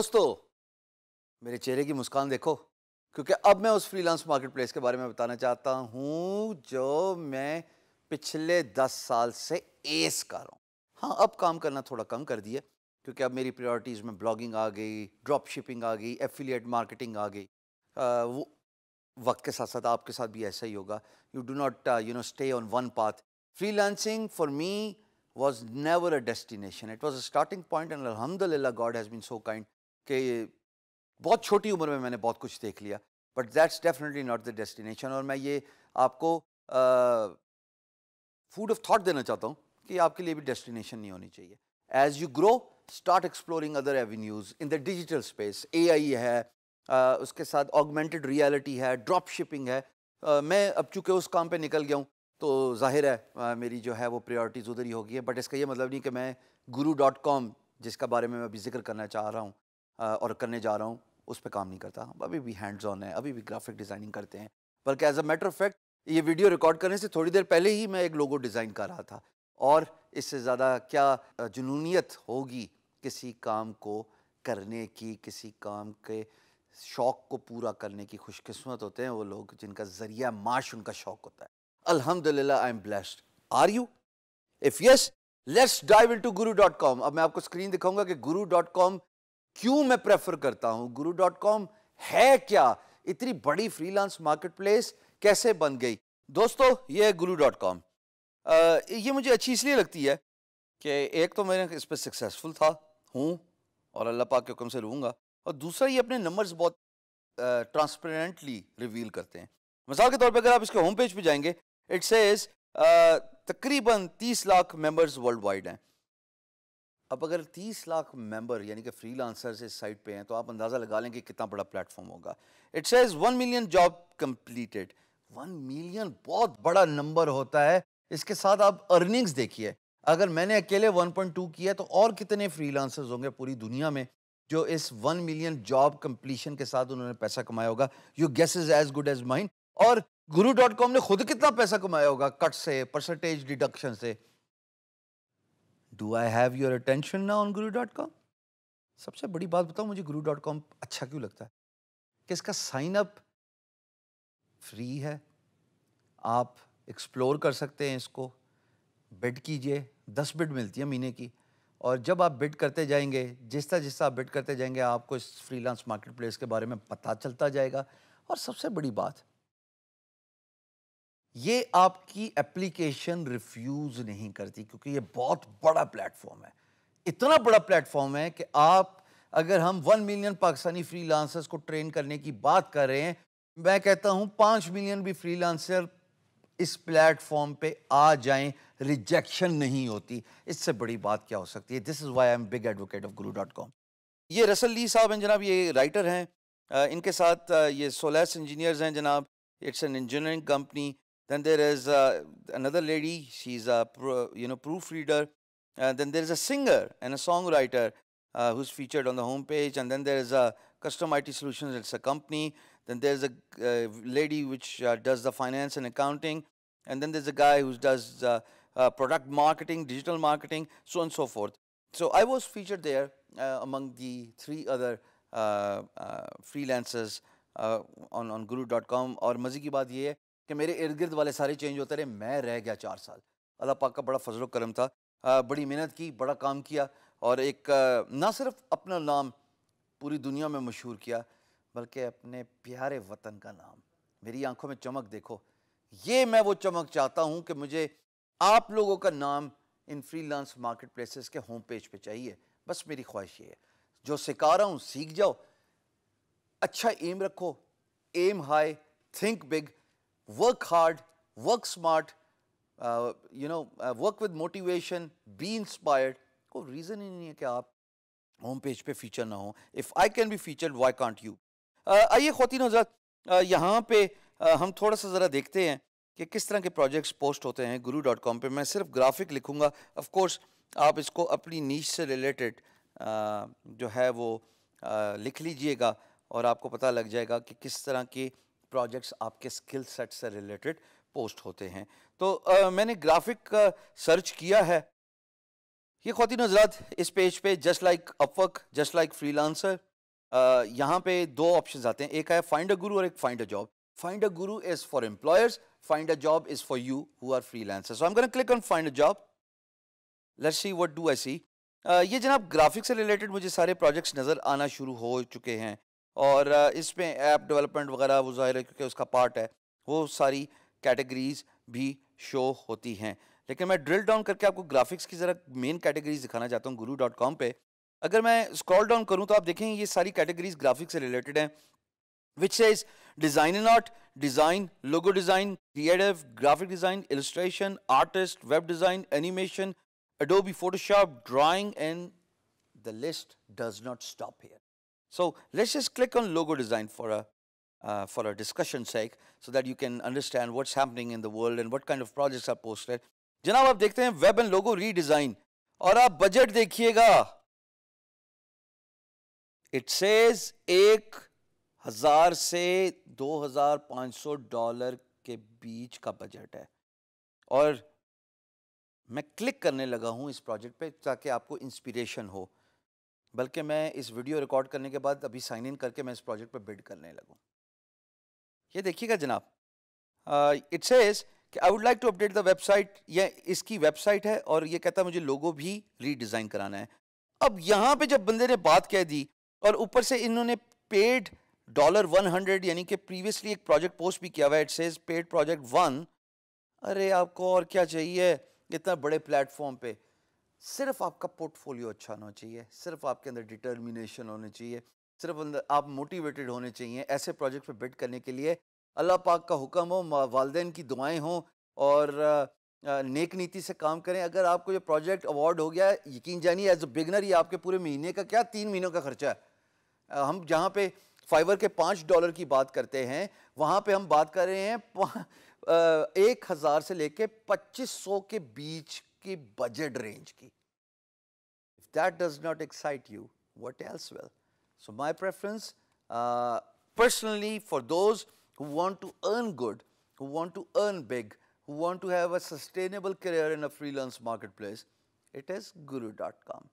दोस्तों मेरे चेहरे की मुस्कान देखो क्योंकि अब मैं उस फ्रीलांस मार्केट प्लेस के बारे में बताना चाहता हूं जो मैं पिछले दस साल से एस कर रहा हूं हाँ अब काम करना थोड़ा कम कर दिया क्योंकि अब मेरी प्रायोरिटीज़ में ब्लॉगिंग आ गई ड्रॉप शिपिंग आ गई एफिलिएट मार्केटिंग आ गई वो वक्त के साथ साथ आपके साथ भी ऐसा ही होगा you do not you know stay on one path freelancing for me was never a destination it was a starting point and Alhamdulillah God has been so kind कि बहुत छोटी उम्र में मैंने बहुत कुछ देख लिया but that's definitely not the destination और मैं ये आपको फूड ऑफ थॉट देना चाहता हूँ कि आपके लिए भी डेस्टिनेशन नहीं होनी चाहिए as you grow start exploring other avenues in the digital space A I है uh, उसके साथ ऑगमेंटेड रियलिटी है ड्रॉप शिपिंग है uh, मैं अब चूँकि उस काम पे निकल गया हूँ तो जाहिर है uh, मेरी जो है वो प्रायोरिटीज़ उधर ही होगी है बट इसका ये मतलब नहीं कि मैं गुरु डॉट कॉम जिसका बारे में मैं अभी जिक्र करना चाह रहा हूँ और करने जा रहा हूँ उस पर काम नहीं करता अभी भी हैंड्स ऑन है अभी भी ग्राफिक डिज़ाइनिंग करते हैं बल्कि as a matter of fact video वीडियो रिकॉर्ड करने से थोड़ी देर पहले ही मैं एक लोगो डिज़ाइन कर रहा था और इससे ज़्यादा क्या जुनूनीत होगी किसी काम को करने की किसी काम के शौक़ को पूरा करने की खुशकस्मत होते हैं वो लोग जिनका ज़रिया माश उनका शौक़ होता है अल्हम्दुलिल्लाह I am blessed are you if yes let's dive in to Guru dot com अब मैं आपको स्क्रीन दिखाऊंगा कि गुरु डॉट कॉम क्यों मैं प्रेफर करता हूं गुरु डॉट कॉम है क्या इतनी बड़ी फ्रीलांस मार्केट प्लेस कैसे बन गई दोस्तों ये है गुरु डॉट कॉम ये मुझे अच्छी इसलिए लगती है कि एक तो मैं इस पर सक्सेसफुल था हूँ और अल्लाह पाक के हुक्म से रहूँगा और दूसरा ये अपने नंबर्स बहुत ट्रांसपेरेंटली रिवील करते हैं मिसाल के तौर पर अगर आप इसके होम पेज पर जाएंगे इट सेज तकरीबन 30 लाख मेंबर्स वर्ल्ड वाइड हैं अब अगर 30 लाख मेंबर यानी कि फ्रीलांसर्स इस साइट पे हैं तो आप अंदाज़ा लगा लें कि कितना बड़ा प्लेटफॉर्म होगा it says one million job completed one million बहुत बड़ा नंबर होता है इसके साथ आप अर्निंग्स देखिए अगर मैंने अकेले 1.2 किया तो और कितने फ्री होंगे पूरी दुनिया में जो इस वन मिलियन जॉब कंप्लीशन के साथ उन्होंने पैसा कमाया होगा you guess is as good as mind और गुरु डॉट कॉम ने खुद कितना पैसा कमाया होगा कट से परसेंटेज डिडक्शन से do I have your attention ना ऑन गुरु डॉट कॉम सबसे बड़ी बात बताओ मुझे गुरु डॉट कॉम अच्छा क्यों लगता है कि इसका साइन अप फ्री है आप एक्सप्लोर कर सकते हैं इसको बिड कीजिए दस बिड मिलती है महीने की और जब आप बिड करते जाएंगे जिस तरह जिस तरह आप बिड करते जाएंगे आपको इस फ्रीलांस मार्केट प्लेस के बारे में पता चलता जाएगा और सबसे बड़ी बात ये आपकी एप्लीकेशन रिफ्यूज़ नहीं करती क्योंकि ये बहुत बड़ा प्लेटफॉर्म है इतना बड़ा प्लेटफॉर्म है कि आप अगर हम वन मिलियन पाकिस्तानी फ्रीलांसर्स को ट्रेन करने की बात कर रहे हैं मैं कहता हूं पांच मिलियन भी फ्रीलांसर इस प्लेटफॉर्म पे आ जाएं रिजेक्शन नहीं होती इससे बड़ी बात क्या हो सकती है this is why I am big advocate of Guru dot com ये रसल ली साहब हैं जनाब ये राइटर हैं इनके साथ ये सोलैस इंजीनियर्स हैं जनाब it's an engineering company Then there is uh, another lady, she's a you know proofreader. then there is a singer and a songwriter uh, who's featured on the homepage. And then there is a custom IT solutions, it's a company. Then there's a uh, lady which uh, does the finance and accounting. And then there's a guy who does uh, uh, product marketing, digital marketing, so on and so forth. So I was featured there among the three other freelancers on, on guru.com or Mazi कि मेरे इर्द गिर्द वाले सारे change होते रहे मैं रह गया चार साल अल्लाह पाक का बड़ा फजल करम था बड़ी मेहनत की बड़ा काम किया और एक ना सिर्फ अपना नाम पूरी दुनिया में मशहूर किया बल्कि अपने प्यारे वतन का नाम मेरी आंखों में चमक देखो ये मैं वो चमक चाहता हूँ कि मुझे आप लोगों का नाम इन फ्रीलांस मार्केट प्लेसेस के होम पेज पे चाहिए बस मेरी ख्वाहिश ये है जो सिखा रहा हूँ सीख जाओ अच्छा एम रखो aim high think big work hard, work smart, uh, you know, uh, work with motivation, be inspired. कोई रीज़न ही नहीं है कि आप होम पेज पे फीचर ना हो if I can be featured why can't you आइए ख़वान हजरत uh, यहाँ पे आ, uh, हम थोड़ा सा ज़रा देखते हैं कि किस तरह के प्रोजेक्ट्स पोस्ट होते हैं गुरु डॉट कॉम पर मैं सिर्फ ग्राफिक लिखूँगा ऑफकोर्स आप इसको अपनी नीच से रिलेटेड uh, जो है वो लिख लीजिएगा और आपको पता लग जाएगा कि किस तरह की प्रोजेक्ट्स आपके स्किल सेट से रिलेटेड पोस्ट होते हैं तो आ, मैंने ग्राफिक का सर्च किया है ये खातिन हजरात इस पेज पे just like Upwork just like freelancer यहाँ पे दो ऑप्शंस आते हैं एक है फाइंड अ गुरु और एक find a job find a Guru is for employers find a job is for you who are freelancers. So I'm going click on find a job job. See see do I see ये जनाब graphic से related मुझे सारे projects नज़र आना शुरू हो चुके हैं और इसमें ऐप डेवलपमेंट वगैरह वो ज़ाहिर है क्योंकि उसका पार्ट है वो सारी कैटेगरीज भी शो होती हैं लेकिन मैं ड्रिल डाउन करके आपको ग्राफिक्स की ज़रा मेन कैटेगरीज दिखाना चाहता हूँ गुरु डॉट कॉम पर अगर मैं स्क्रॉल डाउन करूँ तो आप देखें ये सारी कैटेगरीज ग्राफिक्स से रिलेटेड हैं which says design in art design logo design creative graphic design illustration artist web design animation Adobe Photoshop drawing and the list does not stop here So let's just click on logo design for a uh, for a discussion sake so that you can understand what's happening in the world and what kind of projects are posted. जनाब आप देखते हैं web and logo redesign और आप budget देखिएगा it says एक हजार से दो हजार पांच सौ डॉलर के बीच का बजट है और मैं क्लिक करने लगा हूं इस प्रोजेक्ट पे ताकि आपको इंस्पिरेशन हो बल्कि मैं इस वीडियो रिकॉर्ड करने के बाद अभी साइन इन करके मैं इस प्रोजेक्ट पर बिल्ड करने लगूँ ये देखिएगा जनाब इट सेज़ कि I would like to update the website ये इसकी वेबसाइट है और ये कहता है मुझे लोगो भी रीडिज़ाइन कराना है अब यहाँ पे जब बंदे ने बात कह दी और ऊपर से इन्होंने पेड डॉलर वन हंड्रेड यानी कि प्रीवियसली एक प्रोजेक्ट पोस्ट भी किया हुआ है it says paid project one अरे आपको और क्या चाहिए इतना बड़े प्लेटफॉर्म पे सिर्फ आपका पोर्टफोलियो अच्छा होना चाहिए सिर्फ आपके अंदर डिटर्मिनेशन होनी चाहिए सिर्फ अंदर आप मोटिवेटेड होने चाहिए ऐसे प्रोजेक्ट पे बिट करने के लिए अल्लाह पाक का हुक्म हो वालदेन की दुआएं हों और नेक नीति से काम करें अगर आपको जो प्रोजेक्ट अवार्ड हो गया यकीन जानिए एज अ बिगनर ये आपके पूरे महीने का क्या तीन महीनों का खर्चा है हम जहाँ पे फाइबर के पाँच डॉलर की बात करते हैं वहाँ पे हम बात कर रहे हैं एक हज़ार से लेके पच्चीस सौ के बीच की बजट रेंज की if that does not excite you what else will so my preference uh, personally for those who want to earn good who want to earn big who want to have a sustainable career in a freelance marketplace it is guru.com